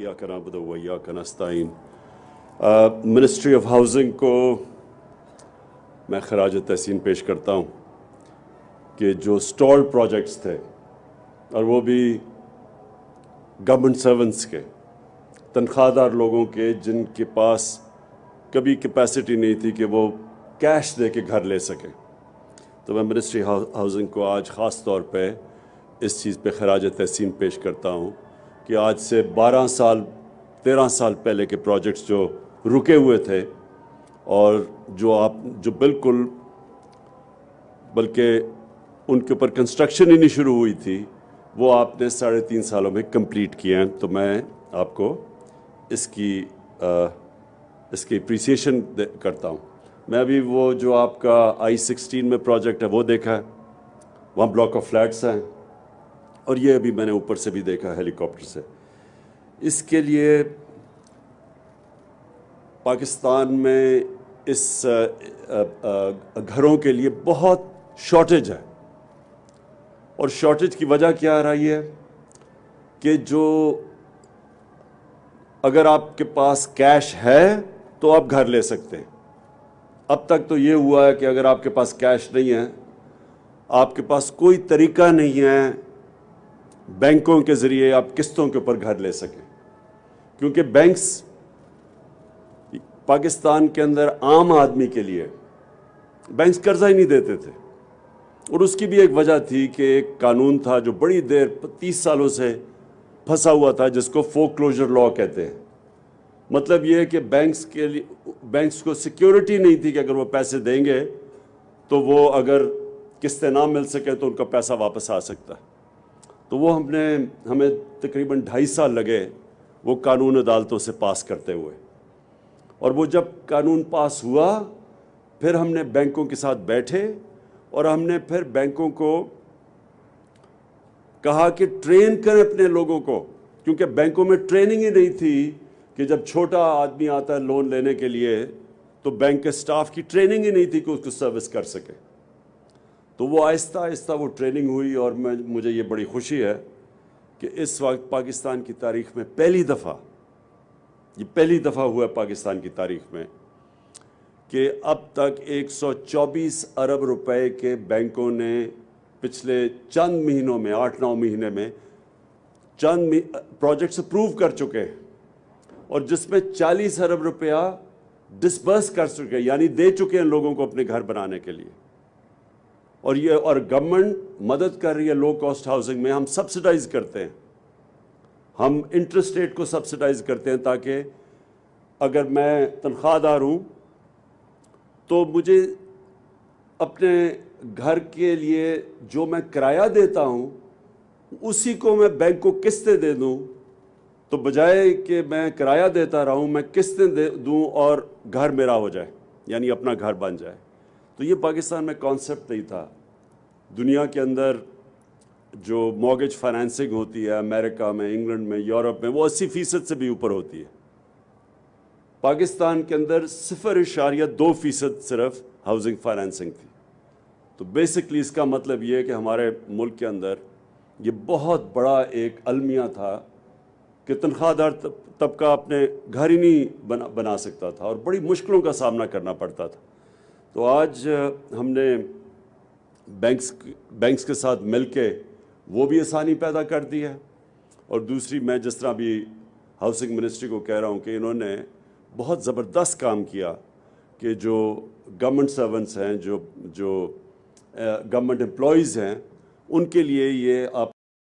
ministry of housing को मैं खराज तहसीन पेश करता हूँ कि जो स्टॉल प्रोजेक्ट्स थे और वो भी गवर्नमेंट सर्वेंट्स के तनख्वाहदार लोगों के जिनके पास कभी कैपेसिटी नहीं थी कि वो कैश दे के घर ले सकें तो मैं मिनिस्ट्री हाउसिंग को आज ख़ास तौर पे इस चीज़ पे खराज तहसीन पेश करता हूँ कि आज से 12 साल 13 साल पहले के प्रोजेक्ट्स जो रुके हुए थे और जो आप जो बिल्कुल बल्कि उनके ऊपर कंस्ट्रक्शन ही नहीं शुरू हुई थी वो आपने साढ़े तीन सालों में कंप्लीट किए हैं तो मैं आपको इसकी आ, इसकी अप्रिसिएशन करता हूँ मैं अभी वो जो आपका आई सिक्सटीन में प्रोजेक्ट है वो देखा है वहाँ ब्लॉक ऑफ फ्लैट्स हैं और ये अभी मैंने ऊपर से भी देखा हेलीकॉप्टर से इसके लिए पाकिस्तान में इस घरों के लिए बहुत शॉर्टेज है और शॉर्टेज की वजह क्या आ रही है कि जो अगर आपके पास कैश है तो आप घर ले सकते हैं अब तक तो ये हुआ है कि अगर आपके पास कैश नहीं है आपके पास कोई तरीका नहीं है बैंकों के ज़रिए आप किस्तों के ऊपर घर ले सकें क्योंकि बैंक्स पाकिस्तान के अंदर आम आदमी के लिए बैंक्स कर्जा ही नहीं देते थे और उसकी भी एक वजह थी कि एक कानून था जो बड़ी देर तीस सालों से फंसा हुआ था जिसको फोक क्लोजर लॉ कहते हैं मतलब ये है कि बैंक्स के लिए बैंक्स को सिक्योरिटी नहीं थी कि अगर वो पैसे देंगे तो वो अगर किस्तें ना मिल सके तो उनका पैसा वापस आ सकता है तो वो हमने हमें तकरीबन ढाई साल लगे वो कानून अदालतों से पास करते हुए और वो जब कानून पास हुआ फिर हमने बैंकों के साथ बैठे और हमने फिर बैंकों को कहा कि ट्रेन करें अपने लोगों को क्योंकि बैंकों में ट्रेनिंग ही नहीं थी कि जब छोटा आदमी आता है लोन लेने के लिए तो बैंक के स्टाफ की ट्रेनिंग ही नहीं थी कि उसको सर्विस कर सके तो वो आहिस्ता आहिस्ता वो ट्रेनिंग हुई और मैं मुझे ये बड़ी खुशी है कि इस वक्त पाकिस्तान की तारीख में पहली दफ़ा ये पहली दफ़ा हुआ पाकिस्तान की तारीख में कि अब तक 124 अरब रुपए के बैंकों ने पिछले चंद महीनों में आठ नौ महीने में चंद प्रोजेक्ट्स अप्रूव कर चुके हैं और जिसमें 40 अरब रुपया डिसबर्स कर चुके हैं यानी दे चुके हैं लोगों को अपने घर बनाने के लिए और ये और गवर्नमेंट मदद कर रही है लो कॉस्ट हाउसिंग में हम सब्सिडाइज करते हैं हम इंटरेस्ट रेट को सब्सिडाइज करते हैं ताकि अगर मैं तनख्वाहदार हूँ तो मुझे अपने घर के लिए जो मैं किराया देता हूँ उसी को मैं बैंक को किस्तें दे दूँ तो बजाय कि मैं किराया देता रहूँ मैं किस्तें दे दूँ और घर मेरा हो जाए यानी अपना घर बन जाए तो ये पाकिस्तान में कॉन्सेप्ट नहीं था दुनिया के अंदर जो मॉगज फाइनेंसिंग होती है अमेरिका में इंग्लैंड में यूरोप में वो अस्सी फ़ीसद से भी ऊपर होती है पाकिस्तान के अंदर सिफर इशारिया दो फ़ीसद सिर्फ हाउसिंग फाइनेंसिंग थी तो बेसिकली इसका मतलब ये है कि हमारे मुल्क के अंदर ये बहुत बड़ा एक अलमिया था कि तनख्वाहदार तबका अपने घर ही नहीं बना बना सकता था और बड़ी मुश्किलों का सामना करना पड़ता था तो आज हमने बैंक्स बैंक्स के साथ मिल के वो भी आसानी पैदा कर दी है और दूसरी मैं जिस तरह भी हाउसिंग मिनिस्ट्री को कह रहा हूँ कि इन्होंने बहुत ज़बरदस्त काम किया कि जो गवर्नमेंट सर्वेंट्स हैं जो जो गवर्नमेंट एम्प्लॉज हैं उनके लिए ये आप